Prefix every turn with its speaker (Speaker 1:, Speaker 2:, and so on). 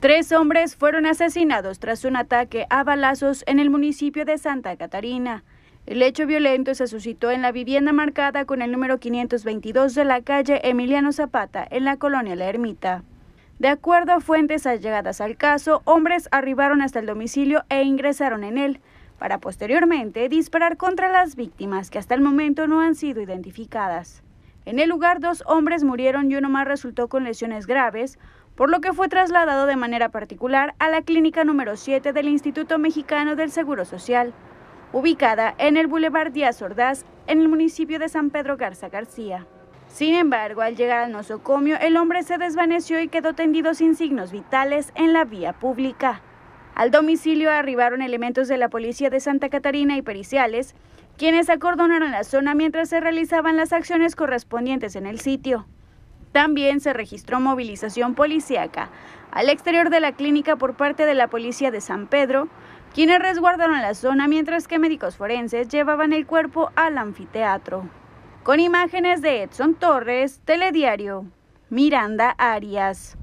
Speaker 1: Tres hombres fueron asesinados tras un ataque a balazos en el municipio de Santa Catarina. El hecho violento se suscitó en la vivienda marcada con el número 522 de la calle Emiliano Zapata, en la colonia La Ermita. De acuerdo a fuentes allegadas al caso, hombres arribaron hasta el domicilio e ingresaron en él, para posteriormente disparar contra las víctimas que hasta el momento no han sido identificadas. En el lugar dos hombres murieron y uno más resultó con lesiones graves, por lo que fue trasladado de manera particular a la clínica número 7 del Instituto Mexicano del Seguro Social, ubicada en el Boulevard Díaz Ordaz, en el municipio de San Pedro Garza García. Sin embargo, al llegar al nosocomio, el hombre se desvaneció y quedó tendido sin signos vitales en la vía pública. Al domicilio arribaron elementos de la policía de Santa Catarina y periciales, quienes acordonaron la zona mientras se realizaban las acciones correspondientes en el sitio. También se registró movilización policíaca al exterior de la clínica por parte de la policía de San Pedro, quienes resguardaron la zona mientras que médicos forenses llevaban el cuerpo al anfiteatro. Con imágenes de Edson Torres, Telediario, Miranda Arias.